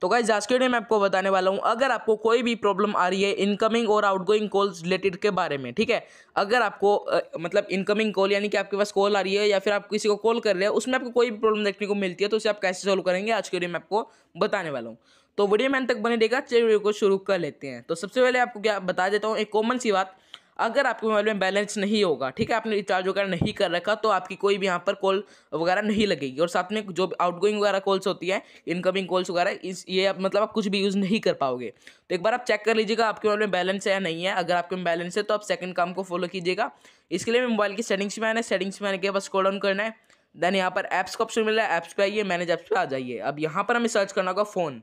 तो गाइज आज के वीडियो में आपको बताने वाला हूँ अगर आपको कोई भी प्रॉब्लम आ रही है इनकमिंग और आउटगोइंग कॉल्स रिलेटेड के बारे में ठीक है अगर आपको अ, मतलब इनकमिंग कॉल यानी कि आपके पास कॉल आ रही है या फिर आप किसी को कॉल कर रहे हैं उसमें आपको कोई भी प्रॉब्लम देखने को मिलती है तो उसे आप कैसे सॉल्व करेंगे आज के वीडियो में आपको बताने वाला हूँ तो वीडियो मैंने तक बने देगा चलिए वीडियो को शुरू कर लेते हैं तो सबसे पहले आपको क्या बता देता हूँ एक कॉमन सी बात अगर आपके मोबाइल में बैलेंस नहीं होगा ठीक है आपने रिचार्ज वगैरह नहीं कर रखा तो आपकी कोई भी यहाँ पर कॉल वगैरह नहीं लगेगी और साथ में जो आउटगोइंग वगैरह कॉल्स होती है इनकमिंग कॉल्स वगैरह इस ये आप मतलब आप कुछ भी यूज़ नहीं कर पाओगे तो एक बार आप चेक कर लीजिएगा आपके मोबाइल में बैलेंस है या नहीं है अगर आपके में बैलेंस है तो आप सेकंड काम को फॉलो कीजिएगा इसके लिए मोबाइल की सेटिंग्स में आना है सेटिंग्स में आने के बाद कॉल ऑन करना है देन यहाँ पर ऐप्स का ऑप्शन मिला है ऐप्स पर आइए मैनेज ऐप्स पर आ जाइए अब यहाँ पर हमें सर्च करना होगा फ़ोन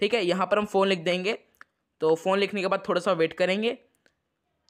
ठीक है यहाँ पर हम फ़ोन लिख देंगे तो फ़ोन लिखने के बाद थोड़ा सा वेट करेंगे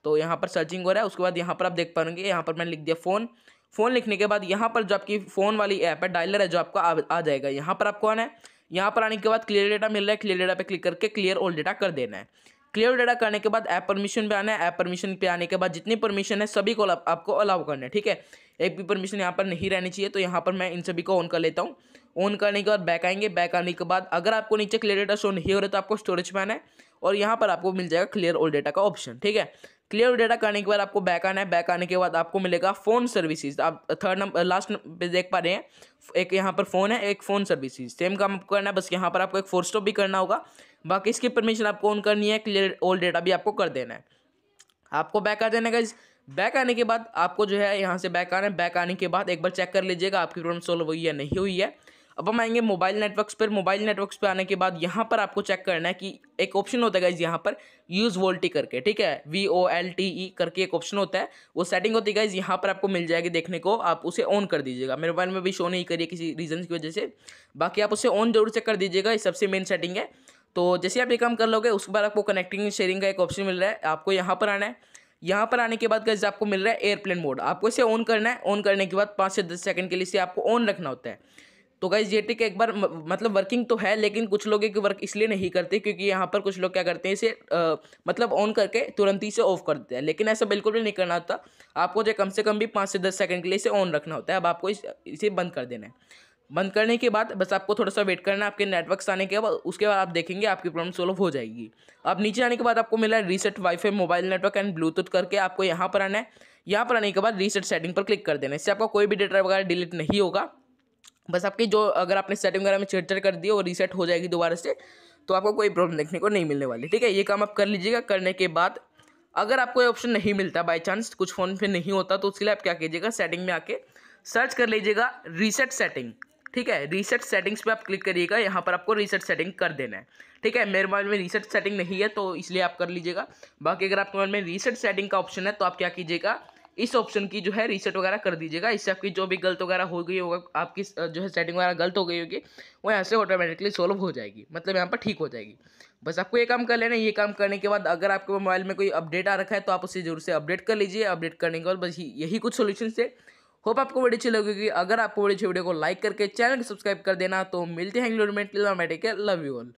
तो यहाँ पर सर्चिंग हो रहा है उसके बाद यहाँ पर आप देख पाएंगे यहाँ पर मैंने लिख दिया फ़ोन फ़ोन लिखने के बाद यहाँ पर जो आपकी फ़ोन वाली ऐप है डायलर है जो आपका आ, आ जाएगा यहाँ पर आपको आना है यहाँ पर आने के बाद क्लियर डेटा मिल रहा है क्लियर डेटा पे क्लिक करके क्लियर ऑल डेटा कर देना है क्लियर डेटा करने के बाद ऐप परमिशन पे आना है ऐप परमिशन पे आने के बाद जितनी परमिशन है सभी को आपको अलाउ करना है ठीक है एक भी परमिशन यहाँ पर नहीं रहनी चाहिए तो यहाँ पर मैं इन सभी को ऑन कर लेता हूँ ऑन करने के बाद बैक आएंगे बैक आने के बाद अगर आपको नीचे क्लियर डेटा शो नहीं हो रहा तो आपको स्टोरेज में आना है और यहाँ पर आपको मिल जाएगा क्लियर ऑल डेटा का ऑप्शन ठीक है क्लियर डेटा करने के बाद आपको बैक आना है बैक आने के बाद आपको मिलेगा फ़ोन सर्विसेज आप थर्ड नंबर लास्ट पे देख पा रहे हैं एक यहाँ पर फ़ोन है एक फ़ोन सर्विसेज सेम काम आपको करना है बस यहाँ पर आपको एक फोर स्टॉप भी करना होगा बाकी इसकी परमिशन आपको ऑन करनी है क्लियर ऑल डेटा भी आपको कर देना है आपको बैक आ देना है बैक आने के बाद आपको जो है यहाँ से बैक आना है बैक आने के बाद एक बार चेक कर लीजिएगा आपकी प्रॉब्लम सॉल्व हुई है नहीं हुई है अब हम आएंगे मोबाइल नेटवर्क्स पर मोबाइल नेटवर्क्स पर आने के बाद यहाँ पर आपको चेक करना है कि एक ऑप्शन होता है गाइज यहाँ पर यूज़ वोल्टी करके ठीक है V O L T E करके एक ऑप्शन होता है वो सेटिंग होती है गाइज यहाँ पर आपको मिल जाएगी देखने को आप उसे ऑन कर दीजिएगा मेरे मोबाइल में भी शो नहीं करिए किसी रीज़न की वजह से बाकी आप उसे ऑन जरूर चेक कर दीजिएगा ये सबसे मेन सेटिंग है तो जैसे आप ये काम कर लोगे उसके बाद आपको कनेक्टिंग शेयरिंग का एक ऑप्शन मिल रहा है आपको यहाँ पर आना है यहाँ पर आने के बाद गाइज़ आपको मिल रहा है एयरप्लेन मोड आपको इसे ऑन करना है ऑन करने के बाद पाँच से दस सेकंड के लिए इसे आपको ऑन रखना होता है तो गाइज ये टिक एक बार मतलब वर्किंग तो है लेकिन कुछ लोग एक वर्क इसलिए नहीं करते क्योंकि यहाँ पर कुछ लोग क्या करते हैं इसे आ, मतलब ऑन करके तुरंत ही से ऑफ कर देते हैं लेकिन ऐसा बिल्कुल भी नहीं करना होता आपको जो कम से कम भी पाँच से दस सेकंड के लिए इसे ऑन रखना होता है अब आपको इस, इसे बंद कर देना है बंद करने के बाद बस आपको थोड़ा सा वेट करना है आपके नेटवर्क आने के बाद उसके बाद आप देखेंगे आपकी प्रॉब्लम सोल्व हो जाएगी अब नीचे आने के बाद आपको मिला है reset WiFi mobile network and Bluetooth करके आपको यहाँ पर आना है यहाँ पर आने के बाद रीसेट सेटिंग पर क्लिक कर देना इससे आपका कोई भी डेटा वगैरह डिलीट नहीं होगा बस आपकी जो अगर आपने सेटिंग वगैरह में छेड़छाड़ कर दी और रीसेट हो जाएगी दोबारा से तो आपको कोई प्रॉब्लम देखने को नहीं मिलने वाली ठीक है ये काम आप कर लीजिएगा करने के बाद अगर आपको ये ऑप्शन नहीं मिलता बाई चांस कुछ फ़ोन पे नहीं होता तो उसके लिए आप क्या कीजिएगा सेटिंग में आके सर्च कर लीजिएगा रीसेट सेटिंग ठीक है रीसेट सेटिंग्स पे आप क्लिक करिएगा यहाँ पर आपको रीसेट सेटिंग कर देना है ठीक है मेरे मोबाइल में रीसेट सेटिंग नहीं है तो इसलिए आप कर लीजिएगा बाकी अगर आपके मोबाइल में रीसेट सेटिंग का ऑप्शन है तो आप क्या कीजिएगा इस ऑप्शन की जो है रीसेट वगैरह कर दीजिएगा इससे आपकी जो भी गलत वगैरह हो गई होगा आपकी जो है सेटिंग वगैरह गलत हो गई होगी वो यहाँ से ऑटोमेटिकली सॉल्व हो जाएगी मतलब यहाँ पर ठीक हो जाएगी बस आपको ये काम कर लेना ये काम करने के बाद अगर आपके मोबाइल में कोई अपडेट आ रखा है तो आप उसे जरूर से अपडेट कर लीजिए अपडेट करने के बाद बस यही कुछ सोल्यूशन से होप आपको वीडियो अच्छी लगेगी अगर आपको अच्छी वीडियो तो को लाइक करके चैनल को सब्सक्राइब कर देना तो मिलते हैं लव यू ऑल